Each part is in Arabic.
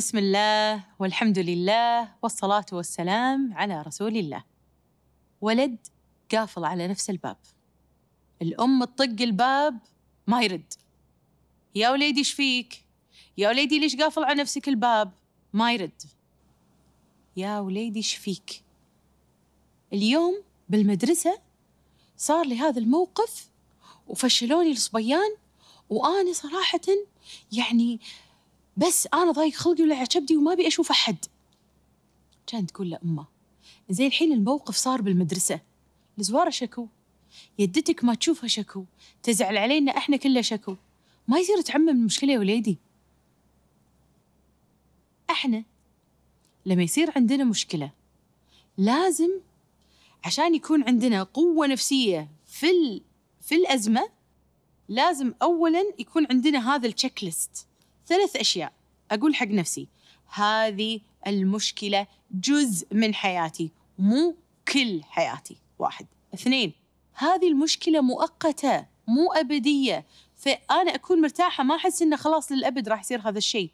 بسم الله والحمد لله والصلاة والسلام على رسول الله ولد قافل على نفس الباب الأم تطق الباب ما يرد يا وليدي ايش فيك؟ يا وليدي ليش قافل على نفسك الباب؟ ما يرد يا وليدي ايش فيك؟ اليوم بالمدرسة صار لي هذا الموقف وفشلوني الصبيان وأنا صراحة يعني بس انا ضايق خلقي ولع كبدي وما ابي اشوف احد كانت تقول لامه زين الحين الموقف صار بالمدرسه الزواره شكو يدتك ما تشوفها شكو تزعل علينا احنا كله شكو ما يصير تعمم المشكله يا وليدي احنا لما يصير عندنا مشكله لازم عشان يكون عندنا قوه نفسيه في في الازمه لازم اولا يكون عندنا هذا التشيك ليست ثلاث اشياء اقول حق نفسي هذه المشكله جزء من حياتي مو كل حياتي واحد اثنين هذه المشكله مؤقته مو ابديه فانا اكون مرتاحه ما احس انه خلاص للابد راح يصير هذا الشيء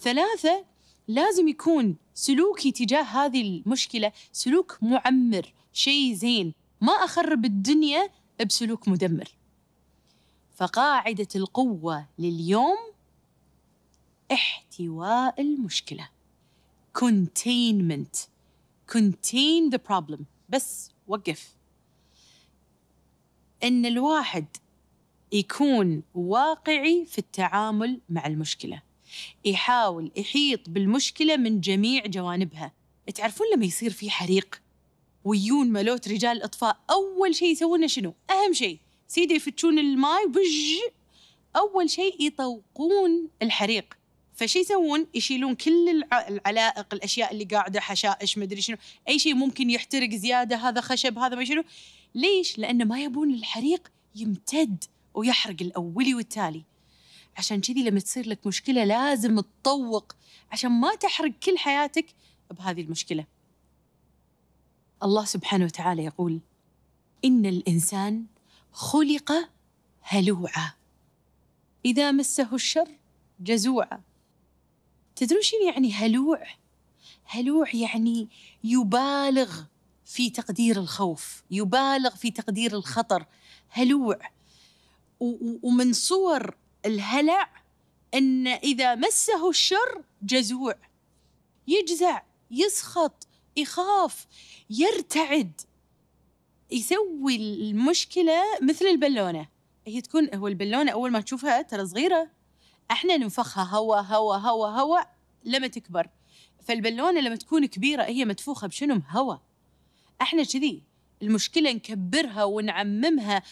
ثلاثه لازم يكون سلوكي تجاه هذه المشكله سلوك معمر شيء زين ما اخرب الدنيا بسلوك مدمر فقاعده القوه لليوم احتواء المشكلة containment contain the problem بس وقف إن الواحد يكون واقعي في التعامل مع المشكلة يحاول يحيط بالمشكلة من جميع جوانبها تعرفون لما يصير في حريق ويون ملوت رجال الإطفاء أول شيء يسوونه شنو؟ أهم شيء سيدي يفتشون الماي بج أول شيء يطوقون الحريق فشي يسوون يشيلون كل العلائق الاشياء اللي قاعده حشائش ما ادري شنو اي شيء ممكن يحترق زياده هذا خشب هذا ما شنو ليش لانه ما يبون الحريق يمتد ويحرق الاولي والتالي عشان كذي لما تصير لك مشكله لازم تطوق عشان ما تحرق كل حياتك بهذه المشكله الله سبحانه وتعالى يقول ان الانسان خلق هلوعا اذا مسه الشر جزوعا تدرون شنو يعني هلوع؟ هلوع يعني يبالغ في تقدير الخوف، يبالغ في تقدير الخطر، هلوع ومن صور الهلع ان اذا مسه الشر جزوع يجزع يسخط يخاف يرتعد يسوي المشكله مثل البلونه هي تكون هو البلونه اول ما تشوفها ترى صغيره احنا ننفخها هواء هواء هواء هواء لما تكبر فالبالونه لما تكون كبيره هي مدفوخه بشنو هواء احنا كذي المشكله نكبرها ونعممها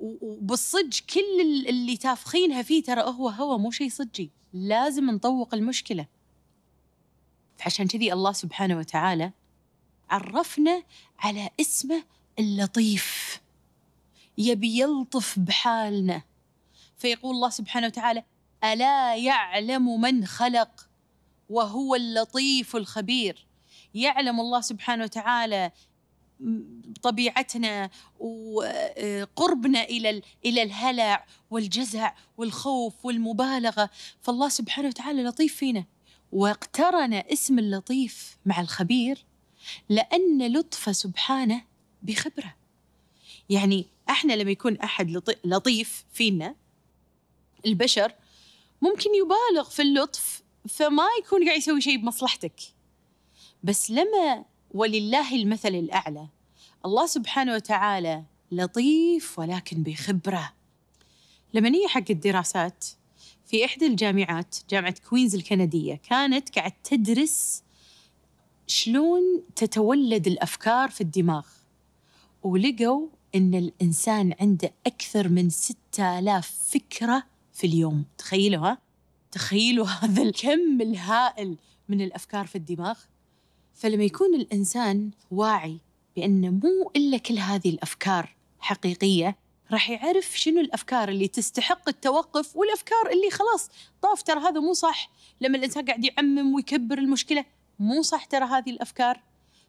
وبالصج كل اللي تافخينها فيه ترى هو هوا مو شيء صجي لازم نطوق المشكله فعشان كذي الله سبحانه وتعالى عرفنا على اسمه اللطيف يبي يلطف بحالنا فيقول الله سبحانه وتعالى الا يعلم من خلق وهو اللطيف الخبير يعلم الله سبحانه وتعالى طبيعتنا وقربنا الى الى الهلع والجزع والخوف والمبالغه فالله سبحانه وتعالى لطيف فينا واقترن اسم اللطيف مع الخبير لان لطفه سبحانه بخبره يعني احنا لما يكون احد لطيف فينا البشر ممكن يبالغ في اللطف فما يكون قاعد يسوي شيء بمصلحتك بس لما ولله المثل الأعلى الله سبحانه وتعالى لطيف ولكن بخبرة لما نيجي حق الدراسات في إحدى الجامعات جامعة كوينز الكندية كانت قاعد تدرس شلون تتولد الأفكار في الدماغ ولقوا إن الإنسان عنده أكثر من 6000 فكرة في اليوم تخيلوا ها تخيلوا هذا الكم الهائل من الأفكار في الدماغ فلما يكون الإنسان واعي بأن مو إلا كل هذه الأفكار حقيقية راح يعرف شنو الافكار اللي تستحق التوقف والافكار اللي خلاص طاف ترى هذا مو صح لما الانسان قاعد يعمم ويكبر المشكله مو صح ترى هذه الافكار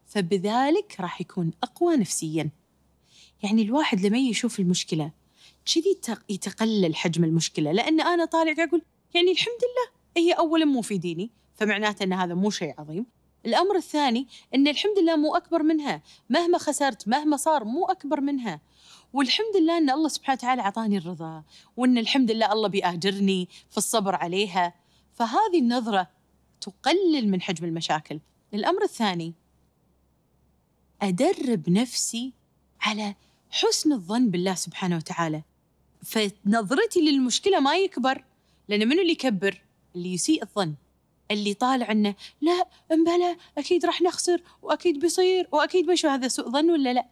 فبذلك راح يكون اقوى نفسيا يعني الواحد لما يشوف المشكله كذي يتقلل حجم المشكله لان انا طالع قاعد اقول يعني الحمد لله هي اولا مو في ديني فمعناته ان هذا مو شيء عظيم الامر الثاني ان الحمد لله مو اكبر منها مهما خسرت مهما صار مو اكبر منها والحمد لله ان الله سبحانه وتعالى اعطاني الرضا وان الحمد لله الله بياجرني في الصبر عليها فهذه النظره تقلل من حجم المشاكل الامر الثاني ادرب نفسي على حسن الظن بالله سبحانه وتعالى فنظرتي للمشكله ما يكبر لان منو اللي يكبر؟ اللي يسيء الظن اللي طالع انه لا امبلا اكيد راح نخسر واكيد بيصير واكيد بشو هذا سوء ظن ولا لا؟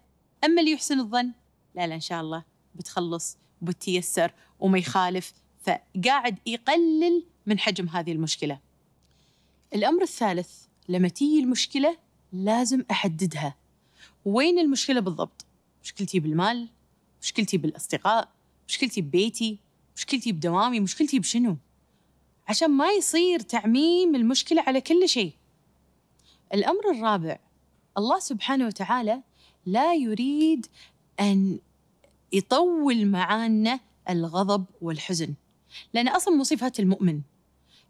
اما اللي يحسن الظن لا لا ان شاء الله بتخلص وبتيسر وما يخالف فقاعد يقلل من حجم هذه المشكله. الامر الثالث لما تيجي المشكله لازم احددها. وين المشكله بالضبط؟ مشكلتي بالمال؟ مشكلتي بالاصدقاء؟ مشكلتي ببيتي مشكلتي بدوامي مشكلتي بشنو عشان ما يصير تعميم المشكلة على كل شيء الأمر الرابع الله سبحانه وتعالى لا يريد أن يطول معانا الغضب والحزن لأن أصلا مصيبة المؤمن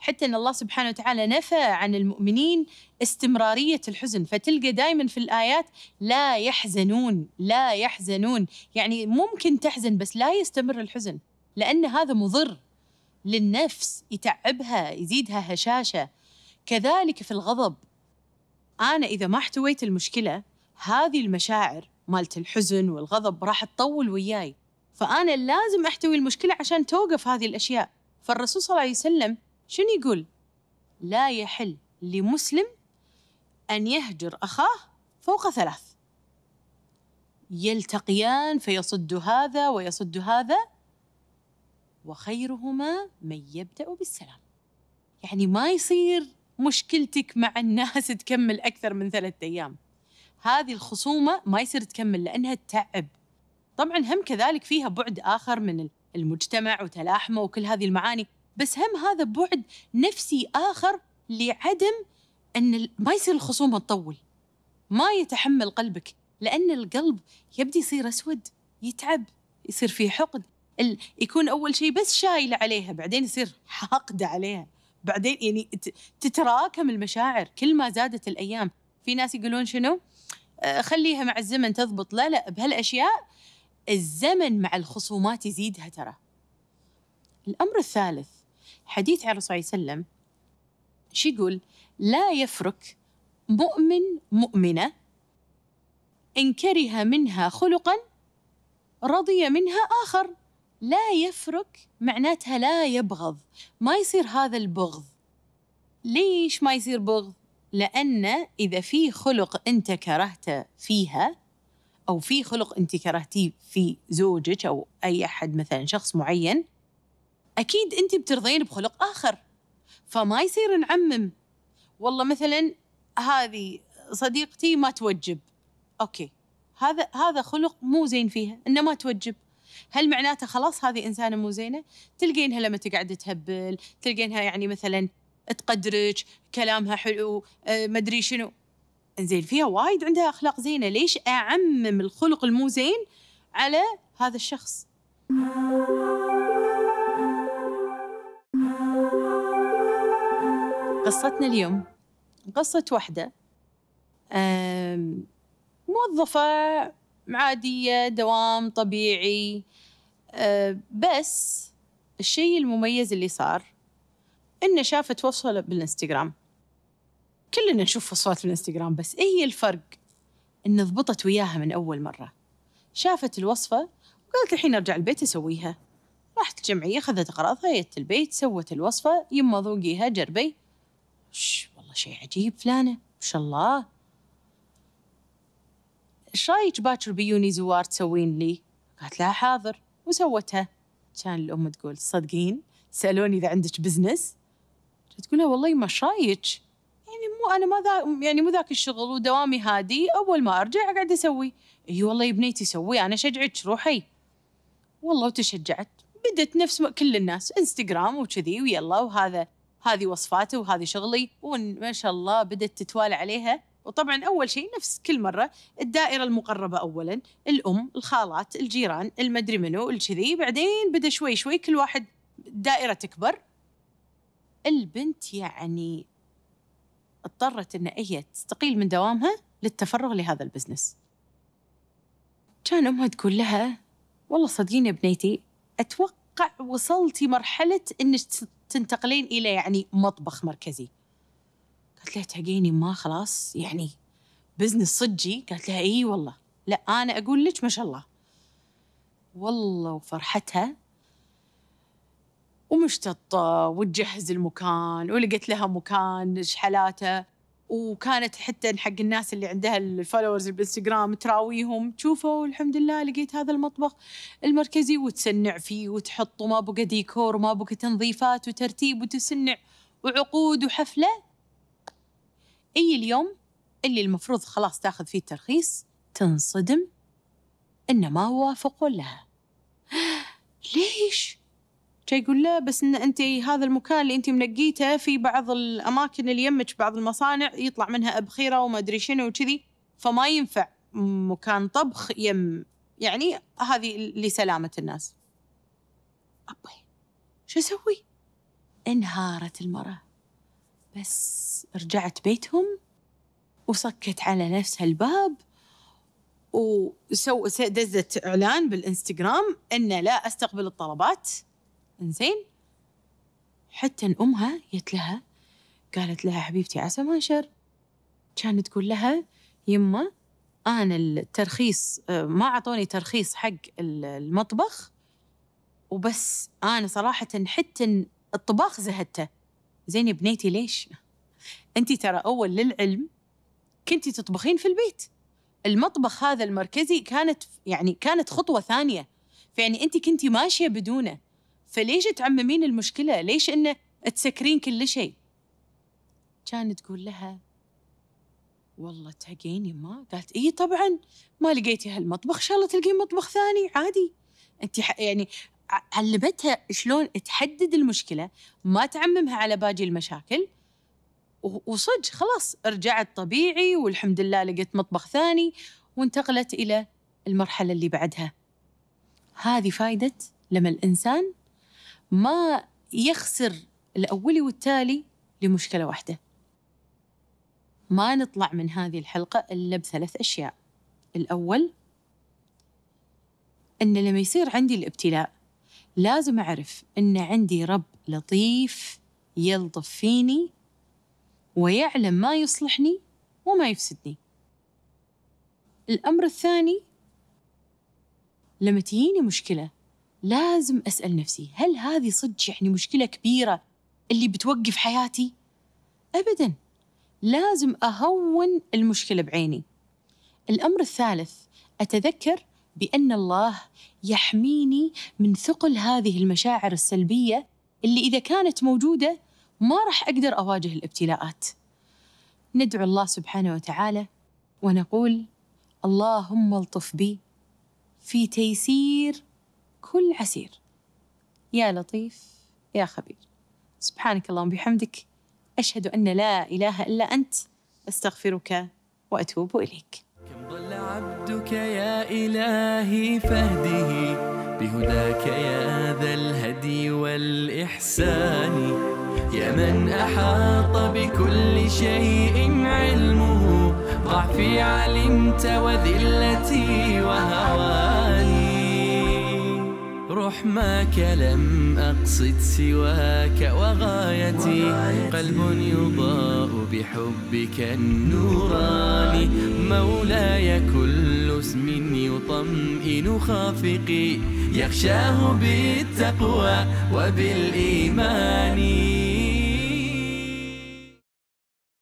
حتى ان الله سبحانه وتعالى نفى عن المؤمنين استمراريه الحزن فتلقى دائما في الايات لا يحزنون لا يحزنون يعني ممكن تحزن بس لا يستمر الحزن لان هذا مضر للنفس يتعبها يزيدها هشاشه كذلك في الغضب انا اذا ما احتويت المشكله هذه المشاعر مالت الحزن والغضب راح تطول وياي فانا لازم احتوي المشكله عشان توقف هذه الاشياء فالرسول صلى الله عليه وسلم شنو يقول لا يحل لمسلم أن يهجر أخاه فوق ثلاث يلتقيان فيصد هذا ويصد هذا وخيرهما من يبدأ بالسلام يعني ما يصير مشكلتك مع الناس تكمل أكثر من ثلاثة أيام هذه الخصومة ما يصير تكمل لأنها تتعب طبعا هم كذلك فيها بعد آخر من المجتمع وتلاحمه وكل هذه المعاني بس هم هذا بعد نفسي آخر لعدم أن ما يصير الخصومة تطول ما يتحمل قلبك لأن القلب يبدي يصير أسود يتعب يصير فيه حقد يكون أول شيء بس شايلة عليها بعدين يصير حاقدة عليها بعدين يعني تتراكم المشاعر كل ما زادت الأيام في ناس يقولون شنو أه، خليها مع الزمن تضبط لا لا بهالأشياء الزمن مع الخصومات يزيدها ترى الأمر الثالث حديث على صلى الله عليه وسلم شو يقول لا يفرك مؤمن مؤمنة إن كره منها خلقا رضي منها آخر لا يفرك معناتها لا يبغض ما يصير هذا البغض ليش ما يصير بغض لأن إذا في خلق أنت كرهته فيها أو في خلق أنت كرهتيه في زوجك أو أي أحد مثلا شخص معين اكيد انت بترضين بخلق اخر فما يصير نعمم والله مثلا هذه صديقتي ما توجب اوكي هذا هذا خلق مو زين فيها انه ما توجب هل معناته خلاص هذه انسانه مو زينه تلقينها لما تقعد تهبل تلقينها يعني مثلا تقدرك كلامها حلو آه، ما ادري شنو زين فيها وايد عندها اخلاق زينه ليش اعمم الخلق المو زين على هذا الشخص قصتنا اليوم قصة وحدة موظفة عادية دوام طبيعي بس الشيء المميز اللي صار إنه شافت وصفة بالانستغرام كلنا نشوف وصفات بالانستغرام بس إيه الفرق إن ضبطت وياها من أول مرة شافت الوصفة وقالت الحين أرجع البيت أسويها راحت الجمعية خذت أغراضها جت البيت سوت الوصفة يما ذوقيها جربي ش والله شيء عجيب فلانة ما شاء الله ايش رايك باكر بيوني زوار تسوين لي؟ قالت لها حاضر وسوتها كان الأم تقول تصدقين سألوني إذا عندك بزنس تقول لها والله ما رايك يعني مو أنا ما ذا يعني مو ذاك الشغل ودوامي هادي أول ما أرجع أقعد أسوي إي والله يا بنيتي سوي أنا شجعك روحي والله وتشجعت بدت نفس كل الناس انستغرام وكذي ويلا وهذا هذه وصفاتي وهذه شغلي وما شاء الله بدت تتوالى عليها وطبعا اول شيء نفس كل مره الدائره المقربه اولا الام الخالات الجيران المدري منو الكذي بعدين بدا شوي شوي كل واحد دائره تكبر البنت يعني اضطرت ان هي تستقيل من دوامها للتفرغ لهذا البزنس كان امها تقول لها والله صدقيني يا بنيتي اتوقع وصلتي مرحله انك تنتقلين الى يعني مطبخ مركزي قالت لها تحقيني ما خلاص يعني بزنس صجي قالت لها اي والله لا انا اقول لك ما شاء الله والله وفرحتها ومشتطة وتجهز المكان ولقيت لها مكان شحلاته وكانت حتى حق الناس اللي عندها الفولورز بالانستغرام تراويهم شوفوا الحمد لله لقيت هذا المطبخ المركزي وتسنع فيه وتحط وما بقى ديكور وما بقى تنظيفات وترتيب وتسنع وعقود وحفله اي اليوم اللي المفروض خلاص تاخذ فيه الترخيص تنصدم انه ما وافقوا لها ليش يقول لا بس ان انت هذا المكان اللي انت منقيته في بعض الاماكن اللي يمك بعض المصانع يطلع منها ابخره وما ادري شنو وكذي فما ينفع مكان طبخ يم يعني هذه لسلامه الناس. ابي شو اسوي؟ انهارت المراه بس رجعت بيتهم وصكت على نفسها الباب وسو دزت اعلان بالانستغرام انه لا استقبل الطلبات إنزين حتى إن أمها جت لها قالت لها حبيبتي عسى ما شر كانت تقول لها يما انا الترخيص ما اعطوني ترخيص حق المطبخ وبس انا صراحه حتى الطباخ زهدته زين يا بنيتي ليش انت ترى اول للعلم كنتي تطبخين في البيت المطبخ هذا المركزي كانت يعني كانت خطوه ثانيه فيعني انت كنتي ماشيه بدونه فليش تعممين المشكله ليش انه تسكرين كل شيء كانت تقول لها والله تعقيني ما قالت اي طبعا ما لقيتي هالمطبخ ان شاء الله تلقين مطبخ ثاني عادي انت يعني علمتها شلون تحدد المشكله ما تعممها على باقي المشاكل وصج خلاص رجعت طبيعي والحمد لله لقيت مطبخ ثاني وانتقلت الى المرحله اللي بعدها هذه فائده لما الانسان ما يخسر الأولي والتالي لمشكلة واحدة ما نطلع من هذه الحلقة إلا بثلاث أشياء الأول أن لما يصير عندي الابتلاء لازم أعرف أن عندي رب لطيف يلطف فيني ويعلم ما يصلحني وما يفسدني الأمر الثاني لما تجيني مشكلة لازم أسأل نفسي هل هذه صدق يعني مشكلة كبيرة اللي بتوقف حياتي؟ أبداً لازم أهون المشكلة بعيني الأمر الثالث أتذكر بأن الله يحميني من ثقل هذه المشاعر السلبية اللي إذا كانت موجودة ما راح أقدر أواجه الابتلاءات ندعو الله سبحانه وتعالى ونقول اللهم الطف بي في تيسير كل عسير يا لطيف يا خبير سبحانك اللهم بحمدك أشهد أن لا إله إلا أنت أستغفرك وأتوب إليك كم ضل عبدك يا إلهي فهده بهداك يا ذا الهدي والإحسان يا من أحاط بكل شيء علمه ضعفي علمت وذلتي وهواني رحماك لم أقصد سواك وغايتي قلب يضاء بحبك النوراني مولاي كل اسم يطمئن خافقي يخشاه بالتقوى وبالإيمان